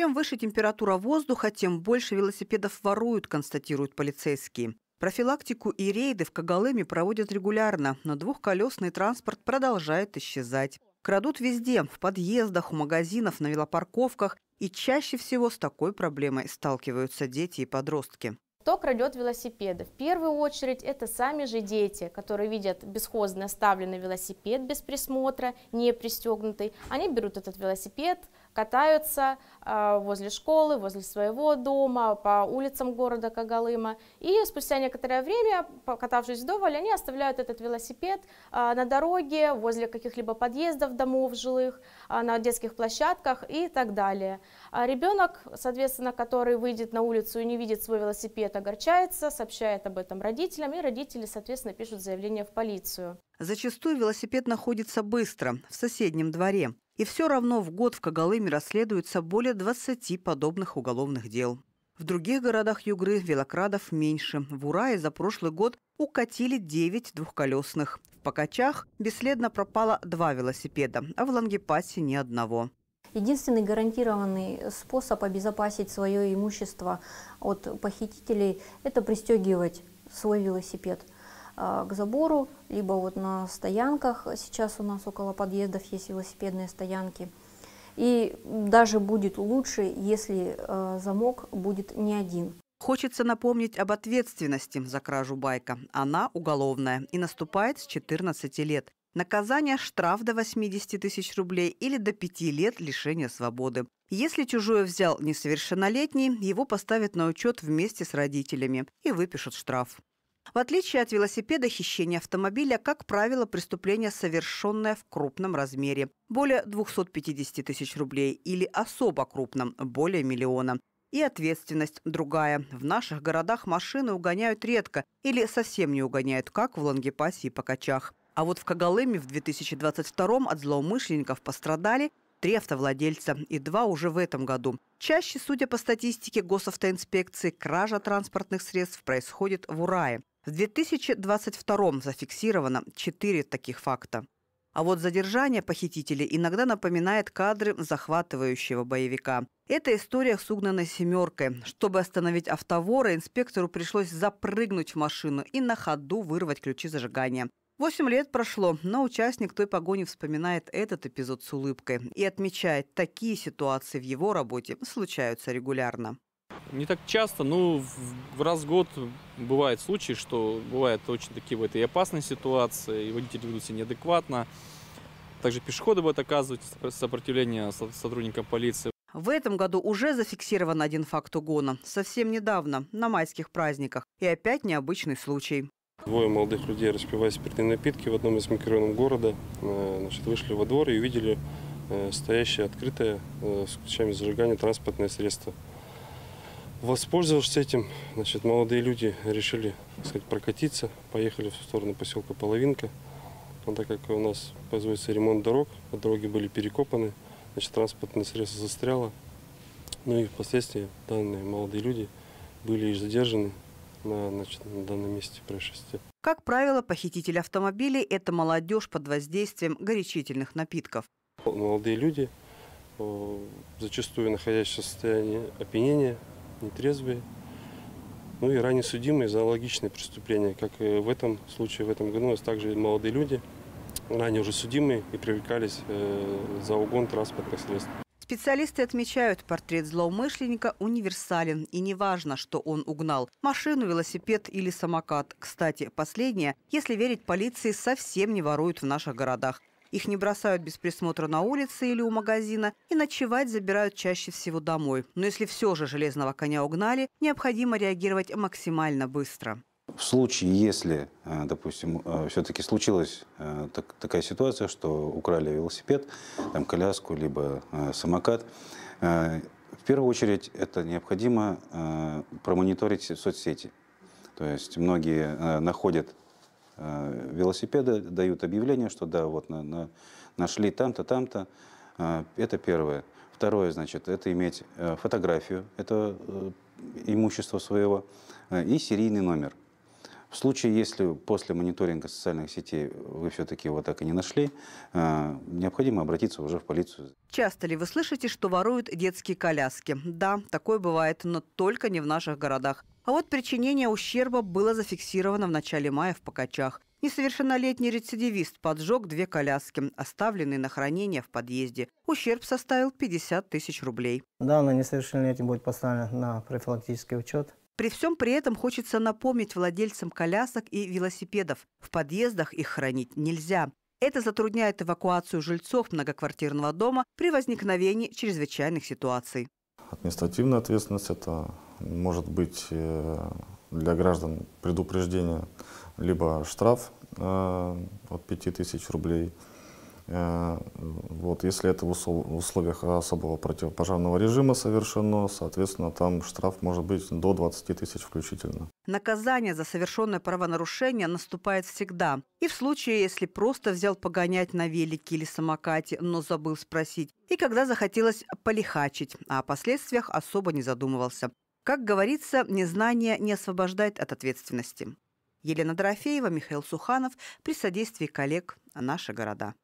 Чем выше температура воздуха, тем больше велосипедов воруют, констатируют полицейские. Профилактику и рейды в Кагалыме проводят регулярно, но двухколесный транспорт продолжает исчезать. Крадут везде – в подъездах, у магазинов, на велопарковках. И чаще всего с такой проблемой сталкиваются дети и подростки. Кто крадет велосипеды? В первую очередь это сами же дети, которые видят бесхозно оставленный велосипед без присмотра, не пристегнутый. Они берут этот велосипед, катаются а, возле школы, возле своего дома, по улицам города Кагалыма. И спустя некоторое время, покатавшись вдоволь, они оставляют этот велосипед а, на дороге, возле каких-либо подъездов домов жилых, а, на детских площадках и так далее. Ребенок, соответственно, который выйдет на улицу и не видит свой велосипед, огорчается, сообщает об этом родителям, и родители, соответственно, пишут заявление в полицию. Зачастую велосипед находится быстро, в соседнем дворе. И все равно в год в Когалыме расследуется более 20 подобных уголовных дел. В других городах Югры велокрадов меньше. В Урае за прошлый год укатили 9 двухколесных. В Покачах бесследно пропало два велосипеда, а в Лангепасе ни одного. Единственный гарантированный способ обезопасить свое имущество от похитителей – это пристегивать свой велосипед – Э, к забору, либо вот на стоянках. Сейчас у нас около подъездов есть велосипедные стоянки. И даже будет лучше, если э, замок будет не один. Хочется напомнить об ответственности за кражу байка. Она уголовная и наступает с 14 лет. Наказание – штраф до 80 тысяч рублей или до 5 лет лишения свободы. Если чужое взял несовершеннолетний, его поставят на учет вместе с родителями и выпишут штраф. В отличие от велосипеда, хищение автомобиля, как правило, преступление, совершенное в крупном размере – более 250 тысяч рублей или особо крупном – более миллиона. И ответственность другая. В наших городах машины угоняют редко или совсем не угоняют, как в Лангепасе и Покачах. А вот в Кагалыме в 2022 от злоумышленников пострадали три автовладельца и два уже в этом году. Чаще, судя по статистике госавтоинспекции, кража транспортных средств происходит в Урае. В 2022 зафиксировано 4 таких факта. А вот задержание похитителей иногда напоминает кадры захватывающего боевика. Это история с угнанной «семеркой». Чтобы остановить автовора, инспектору пришлось запрыгнуть в машину и на ходу вырвать ключи зажигания. Восемь лет прошло, но участник той погони вспоминает этот эпизод с улыбкой и отмечает, такие ситуации в его работе случаются регулярно. Не так часто, но в раз в год бывают случаи, что бывают очень такие вот и опасные ситуации, и водители ведут себя неадекватно. Также пешеходы будут оказывать сопротивление сотрудникам полиции. В этом году уже зафиксирован один факт угона. Совсем недавно, на майских праздниках. И опять необычный случай. Двое молодых людей, распивая спиртные напитки в одном из микрорайонов города, э, значит, вышли во двор и увидели э, стоящее открытое э, с ключами зажигания транспортное средство. Воспользовавшись этим, значит, молодые люди решили так сказать, прокатиться, поехали в сторону поселка Половинка. Но так как у нас производится ремонт дорог, а дороги были перекопаны, значит, транспортное средство застряло. Ну и впоследствии данные молодые люди были и задержаны на, значит, на данном месте происшествия. Как правило, похитители автомобилей – это молодежь под воздействием горячительных напитков. Молодые люди, зачастую находящиеся в состоянии опьянения, нетрезвые. Ну и ранее судимые за аналогичные преступления, как и э, в этом случае, в этом году у нас также молодые люди, ранее уже судимые и привлекались э, за угон транспортных средств. Специалисты отмечают, портрет злоумышленника универсален. И не важно, что он угнал – машину, велосипед или самокат. Кстати, последнее, если верить полиции, совсем не воруют в наших городах. Их не бросают без присмотра на улице или у магазина, и ночевать забирают чаще всего домой. Но если все же железного коня угнали, необходимо реагировать максимально быстро. В случае, если, э, допустим, э, все-таки случилась э, такая ситуация, что украли велосипед, там, коляску, либо самокат, в первую очередь это необходимо промониторить соцсети. То есть многие находят а, велосипеда, дают объявление, что да, вот на, на, нашли там-то, там-то. А, это первое. Второе, значит, это иметь э, фотографию этого э, имущества своего э, и серийный номер. В случае, если после мониторинга социальных сетей вы все-таки его так и не нашли, э, необходимо обратиться уже в полицию. Часто ли вы слышите, что воруют детские коляски? Да, такое бывает, но только не в наших городах. А вот причинение ущерба было зафиксировано в начале мая в Покачах. Несовершеннолетний рецидивист поджег две коляски, оставленные на хранение в подъезде. Ущерб составил 50 тысяч рублей. Данный несовершеннолетний будет поставлен на профилактический учет при всем при этом хочется напомнить владельцам колясок и велосипедов. В подъездах их хранить нельзя. Это затрудняет эвакуацию жильцов многоквартирного дома при возникновении чрезвычайных ситуаций. Административная ответственность – это может быть э, для граждан предупреждение либо штраф э, от 5000 рублей – Э, вот, если это в условиях особого противопожарного режима совершено, соответственно, там штраф может быть до 20 тысяч включительно. Наказание за совершенное правонарушение наступает всегда. И в случае, если просто взял погонять на велике или самокате, но забыл спросить. И когда захотелось полихачить, а о последствиях особо не задумывался. Как говорится, незнание не освобождает от ответственности. Елена Дорофеева, Михаил Суханов при содействии коллег «Наши города».